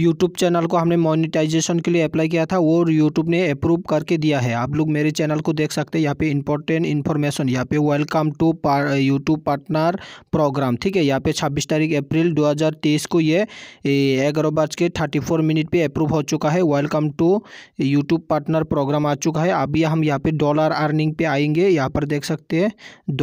YouTube channel को हमने monetization के लिए अप्लाई किया था वो यूट्यूब ने अप्रूव करके दिया है आप लोग मेरे चैनल को देख सकते हैं यहाँ पे इंपॉर्टेंट इन्फॉर्मेशन यहाँ पे वेलकम टू पार, यूट्यूब पार्टनर प्रोग्राम ठीक है यहाँ पे 26 तारीख अप्रैल 2023 को ये ग्यारह बज के थर्टी फोर मिनट पर अप्रूव हो चुका है welcome to YouTube partner program आ चुका है अभी हम यहाँ पर डॉलर अर्निंग पे आएंगे यहाँ पर देख सकते हैं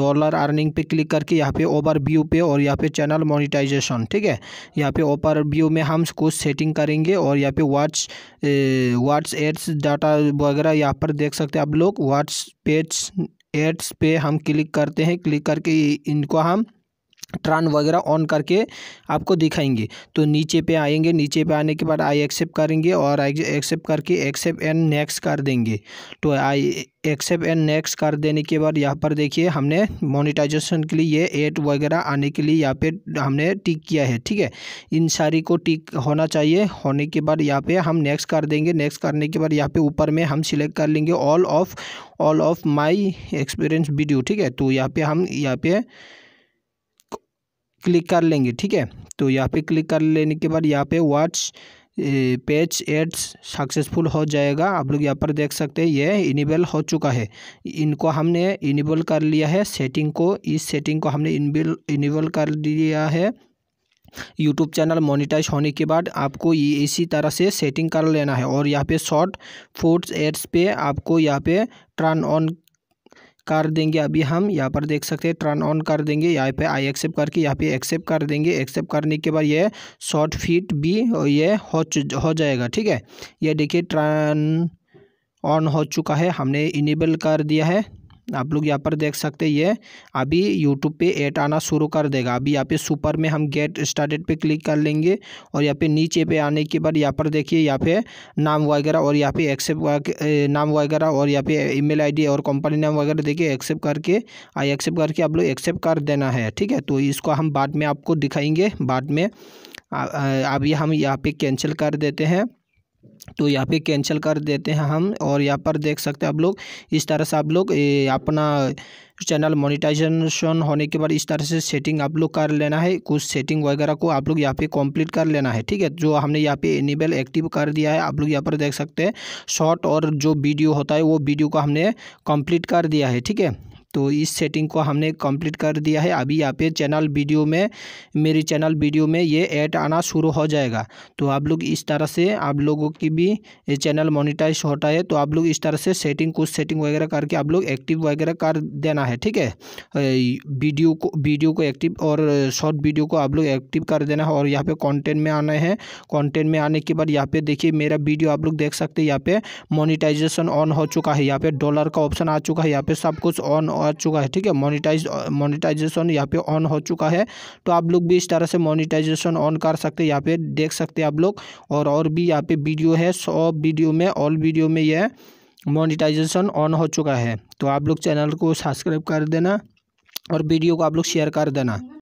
डॉलर अर्निंग पे क्लिक करके यहाँ पे ओवर व्यू पे और यहाँ पे चैनल मोनिटाइजेशन ठीक है यहाँ पे ओवर व्यू में हम कुछ सेटिंग करेंगे और यहाँ पे वाट्स वाट्स एड्स डाटा वगैरह यहाँ पर देख सकते हैं आप लोग वाट्स पेज एड्स पे हम क्लिक करते हैं क्लिक करके इनको हम ट्रान वगैरह ऑन करके आपको दिखाएंगे तो नीचे पे आएंगे नीचे पे आने के बाद आई एक्सेप्ट करेंगे और आई एक्सेप्ट करके एक्सेप्ट एंड नेक्स्ट कर देंगे तो आई एक्सेप्ट एंड नेक्स्ट कर देने के बाद यहाँ पर देखिए हमने मोनिटाइजेशन के लिए ये एड वगैरह आने के लिए यहाँ पे हमने टिक किया है ठीक है इन सारी को टिक होना चाहिए होने के बाद यहाँ पे हम नेक्स्ट कर देंगे नेक्स्ट करने के बाद यहाँ पे ऊपर में हम सिलेक्ट कर लेंगे all of all of my experience video ठीक है तो यहाँ पे हम यहाँ पे क्लिक कर लेंगे ठीक है तो यहाँ पे क्लिक कर लेने के बाद यहाँ पे वाट्स पेज एड्स सक्सेसफुल हो जाएगा आप लोग यहाँ पर देख सकते हैं ये इनेबल हो चुका है इनको हमने इनेबल कर लिया है सेटिंग को इस सेटिंग को हमने इनबिल इनेबल कर लिया है यूट्यूब चैनल मोनिटाइज होने के बाद आपको ये इसी तरह से सेटिंग कर लेना है और यहाँ पे शॉर्ट फूड्स एड्स पे आपको यहाँ पे टर्न ऑन कर देंगे अभी हम यहाँ पर देख सकते हैं टर्न ऑन कर देंगे यहाँ पे आई एक्सेप्ट करके यहाँ पे एक्सेप्ट कर देंगे एक्सेप्ट करने के बाद ये शॉर्ट फिट भी ये हो हो जाएगा ठीक है ये देखिए टर्न ऑन हो चुका है हमने इनेबल कर दिया है आप लोग यहाँ पर देख सकते हैं ये अभी यूट्यूब पे एड आना शुरू कर देगा अभी यहाँ पे सुपर में हम गेट स्टार्टेड पे क्लिक कर लेंगे और यहाँ पे नीचे पे आने के बाद यहाँ पर देखिए यहाँ पे नाम वगैरह और यहाँ पे एक्सेप्ट नाम वगैरह और यहाँ पे ईमेल आईडी और कंपनी नाम वगैरह देखिए एक्सेप्ट करके आई एक्सेप्ट करके आप लोग एक्सेप्ट कर देना है ठीक है तो इसको हम बाद में आपको दिखाएंगे बाद में अभी हम यहाँ पर कैंसिल कर देते हैं तो यहाँ पे कैंसिल कर देते हैं हम और यहाँ पर देख सकते हैं आप लोग इस तरह से आप लोग अपना चैनल मोनिटाइजेशन होने के बाद इस तरह से सेटिंग आप लोग कर लेना है कुछ सेटिंग वगैरह को आप लोग यहाँ पे कंप्लीट कर लेना है ठीक है जो हमने यहाँ पे इनेबल एक्टिव कर दिया है आप लोग यहाँ पर देख सकते हैं शॉर्ट और जो वीडियो होता है वो वीडियो को हमने कम्प्लीट कर दिया है ठीक है तो इस सेटिंग को हमने कंप्लीट कर दिया है अभी यहाँ पे चैनल वीडियो में मेरी चैनल वीडियो में ये ऐड आना शुरू हो जाएगा तो आप लोग इस तरह से आप लोगों की भी ये चैनल मोनिटाइज होता है तो आप लोग इस तरह से सेटिंग कुछ सेटिंग वगैरह करके आप लोग एक्टिव वगैरह कर देना है ठीक है वीडियो को वीडियो को एक्टिव और शॉर्ट वीडियो को आप लोग एक्टिव कर देना है और यहाँ पर कॉन्टेंट में आना है कॉन्टेंट में आने के बाद यहाँ पे देखिए मेरा वीडियो आप लोग देख सकते हैं यहाँ पे मोनिटाइजेशन ऑन हो चुका है यहाँ पे डॉलर का ऑप्शन आ चुका है यहाँ पे सब कुछ ऑन आ चुका है ठीक है मोनिटाइज मोनिटाइजेशन यहाँ पे ऑन हो चुका है तो आप लोग भी इस तरह से मोनिटाइजेशन ऑन कर सकते हैं यहाँ पे देख सकते हैं आप लोग और और भी यहाँ पे वीडियो है सौ वीडियो में ऑल वीडियो में यह मोनिटाइजेशन ऑन हो चुका है तो आप लोग चैनल को सब्सक्राइब कर देना और वीडियो को आप लोग शेयर कर देना